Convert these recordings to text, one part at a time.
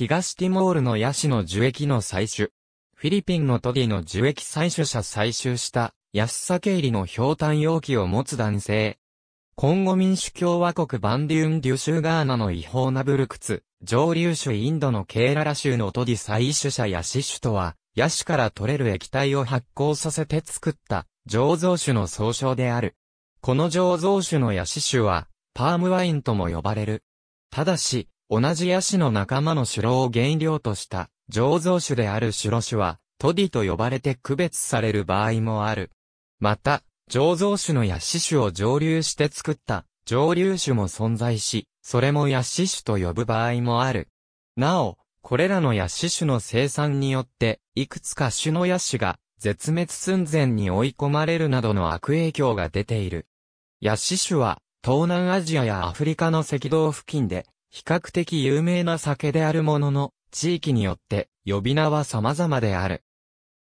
東ティモールのヤシの樹液の採取。フィリピンのトディの樹液採取者採取したヤシ酒入りの氷炭容器を持つ男性。コンゴ民主共和国バンディウンデュシュガーナの違法なブルクツ、上流種インドのケーララ州のトディ採取者ヤシ種とは、ヤシから取れる液体を発酵させて作った醸造酒の総称である。この醸造酒のヤシ種は、パームワインとも呼ばれる。ただし、同じヤシの仲間のロを原料とした醸造酒であるシロ種は、トディと呼ばれて区別される場合もある。また、醸造酒のヤシ種を蒸留して作った蒸留酒も存在し、それもヤシ種と呼ぶ場合もある。なお、これらのヤシ種の生産によって、いくつか種のヤシが絶滅寸前に追い込まれるなどの悪影響が出ている。ヤシ種は、東南アジアやアフリカの赤道付近で比較的有名な酒であるものの、地域によって呼び名は様々である。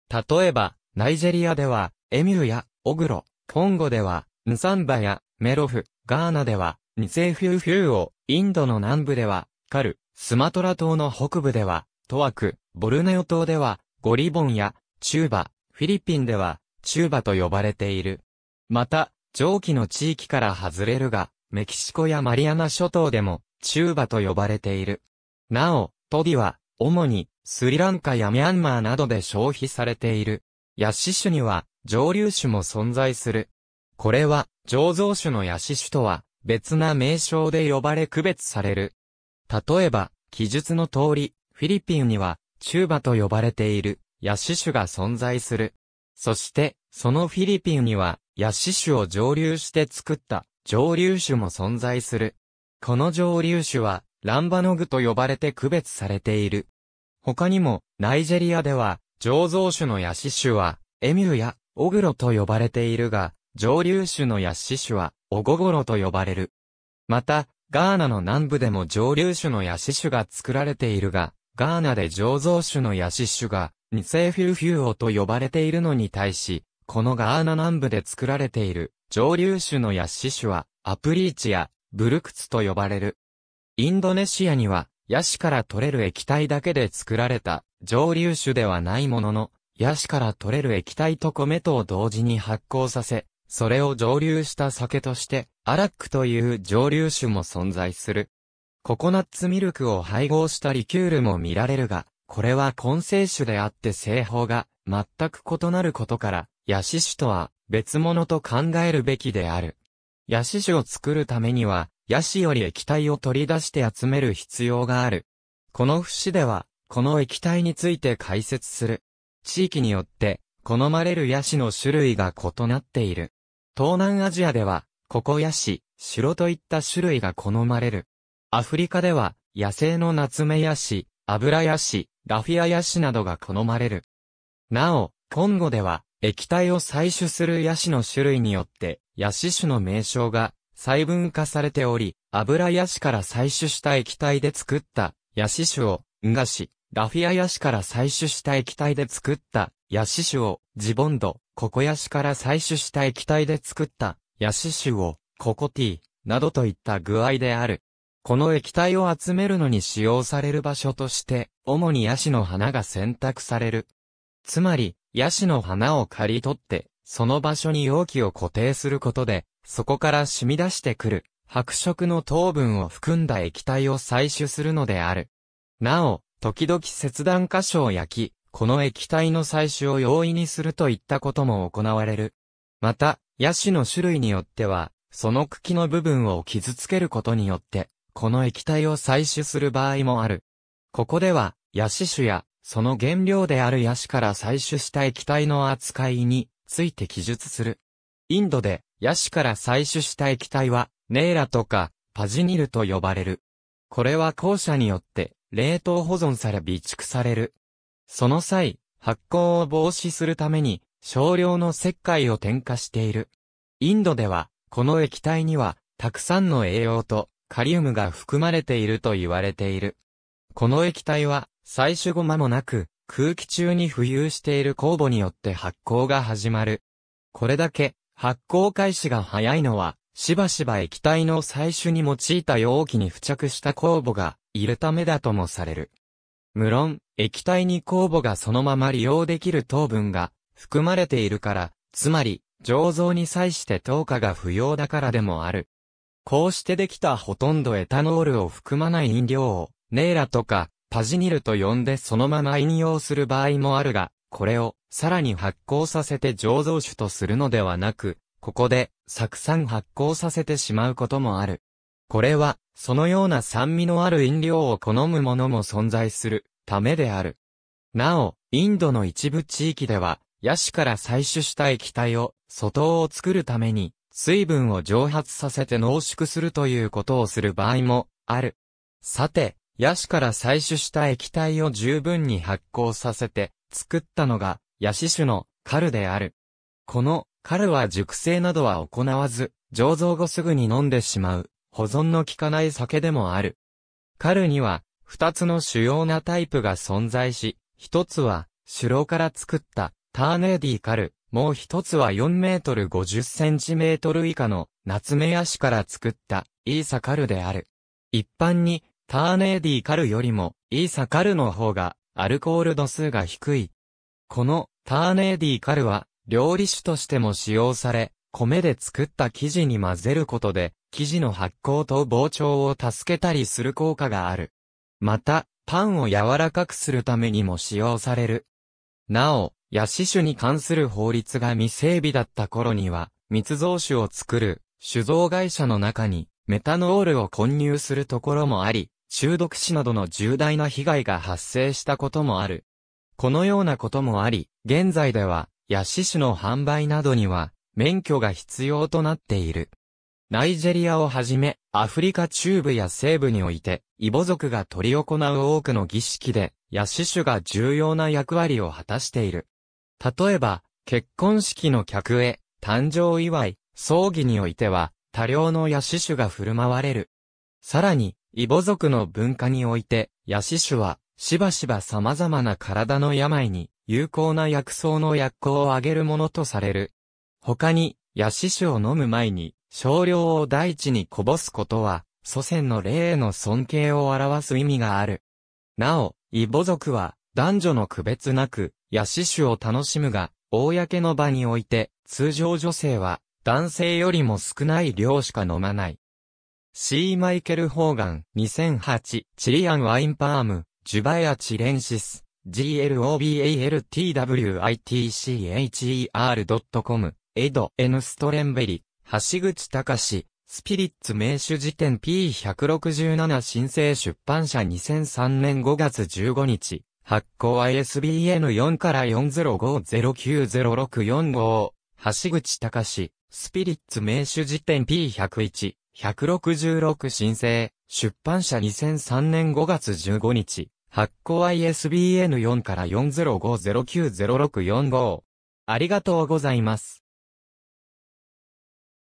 例えば、ナイジェリアでは、エミューやオグロ、コンゴでは、ヌサンバやメロフ、ガーナでは、ニセフューフューを、インドの南部では、カル、スマトラ島の北部では、トワク、ボルネオ島では、ゴリボンや、チューバ、フィリピンでは、チューバと呼ばれている。また、上記の地域から外れるが、メキシコやマリアナ諸島でも、チューバと呼ばれている。なお、トディは、主に、スリランカやミャンマーなどで消費されている。ヤシ種には、蒸留種も存在する。これは、醸造酒のヤシ種とは、別な名称で呼ばれ区別される。例えば、記述の通り、フィリピンには、チューバと呼ばれている、ヤシ種が存在する。そして、そのフィリピンには、ヤシ種を蒸留して作った、蒸留種も存在する。この蒸留酒は、ランバノグと呼ばれて区別されている。他にも、ナイジェリアでは、醸造酒のヤシ酒は、エミューや、オグロと呼ばれているが、蒸留酒のヤシ酒は、オゴゴロと呼ばれる。また、ガーナの南部でも蒸留酒のヤシ酒が作られているが、ガーナで醸造酒のヤシ酒が、ニセフューフューオと呼ばれているのに対し、このガーナ南部で作られている、蒸留酒のヤシ酒は、アプリーチや、ブルクツと呼ばれる。インドネシアには、ヤシから取れる液体だけで作られた蒸留酒ではないものの、ヤシから取れる液体と米とを同時に発酵させ、それを蒸留した酒として、アラックという蒸留酒も存在する。ココナッツミルクを配合したリキュールも見られるが、これは混成酒であって製法が全く異なることから、ヤシ酒とは別物と考えるべきである。ヤシ酒を作るためには、ヤシより液体を取り出して集める必要がある。この節では、この液体について解説する。地域によって、好まれるヤシの種類が異なっている。東南アジアでは、ココヤシ、シロといった種類が好まれる。アフリカでは、野生のナツメヤシ、アブラヤシ、ラフィアヤシなどが好まれる。なお、コンゴでは、液体を採取するヤシの種類によって、ヤシ種の名称が細分化されており、油ヤシから採取した液体で作ったヤシ種を、んがし、ラフィアヤシから採取した液体で作ったヤシ種を、ジボンド、ココヤシから採取した液体で作ったヤシ種を、ココティなどといった具合である。この液体を集めるのに使用される場所として、主にヤシの花が選択される。つまり、ヤシの花を刈り取って、その場所に容器を固定することで、そこから染み出してくる、白色の糖分を含んだ液体を採取するのである。なお、時々切断箇所を焼き、この液体の採取を容易にするといったことも行われる。また、ヤシの種類によっては、その茎の部分を傷つけることによって、この液体を採取する場合もある。ここでは、ヤシ種やその原料であるヤシから採取した液体の扱いについて記述する。インドでヤシから採取した液体は、ネーラとかパジニルと呼ばれる。これは校舎によって冷凍保存され備蓄される。その際、発酵を防止するために少量の石灰を添加している。インドでは、この液体には、たくさんの栄養とカリウムが含まれていると言われている。この液体は、採取後間もなく、空気中に浮遊している酵母によって発酵が始まる。これだけ、発酵開始が早いのは、しばしば液体の採取に用いた容器に付着した酵母がいるためだともされる。無論、液体に酵母がそのまま利用できる糖分が含まれているから、つまり、醸造に際して糖化が不要だからでもある。こうしてできたほとんどエタノールを含まない飲料を、ネーラとか、パジニルと呼んでそのまま引用する場合もあるが、これをさらに発酵させて醸造酒とするのではなく、ここで酢酸発酵させてしまうこともある。これは、そのような酸味のある飲料を好むものも存在するためである。なお、インドの一部地域では、ヤシから採取した液体を、粗糖を作るために、水分を蒸発させて濃縮するということをする場合もある。さて、ヤシから採取した液体を十分に発酵させて作ったのがヤシ種のカルである。このカルは熟成などは行わず、醸造後すぐに飲んでしまう保存の効かない酒でもある。カルには二つの主要なタイプが存在し、一つは酒から作ったターネーディカル、もう一つは4メートル50センチメートル以下の夏目ヤシから作ったイーサカルである。一般にターネーディーカルよりも、イーサカルの方が、アルコール度数が低い。この、ターネーディーカルは、料理酒としても使用され、米で作った生地に混ぜることで、生地の発酵と膨張を助けたりする効果がある。また、パンを柔らかくするためにも使用される。なお、ヤシ酒に関する法律が未整備だった頃には、密造酒を作る、酒造会社の中に、メタノールを混入するところもあり、中毒死などの重大な被害が発生したこともある。このようなこともあり、現在では、ヤシ種の販売などには、免許が必要となっている。ナイジェリアをはじめ、アフリカ中部や西部において、イボ族が取り行う多くの儀式で、ヤシ種が重要な役割を果たしている。例えば、結婚式の客へ、誕生祝い、葬儀においては、多量のヤシ種が振る舞われる。さらに、イボ族の文化において、ヤシ種は、しばしば様々な体の病に、有効な薬草の薬効を挙げるものとされる。他に、ヤシ種を飲む前に、少量を大地にこぼすことは、祖先の霊への尊敬を表す意味がある。なお、イボ族は、男女の区別なく、ヤシ種を楽しむが、公の場において、通常女性は、男性よりも少ない量しか飲まない。シー・マイケル・ホーガン、2008、チリアン・ワインパーム、ジュバエア・チレンシス、global.twitcher.com、エド・エヌ・ストレンベリ、橋口隆、スピリッツ名手辞典 P167 申請出版社2003年5月15日、発行 ISBN4 から4 0 5 0 9 0 6 4 5橋口隆、スピリッツ名手辞典 P101、166申請、出版社2003年5月15日、発行 ISBN4 から4050906455。ありがとうございます。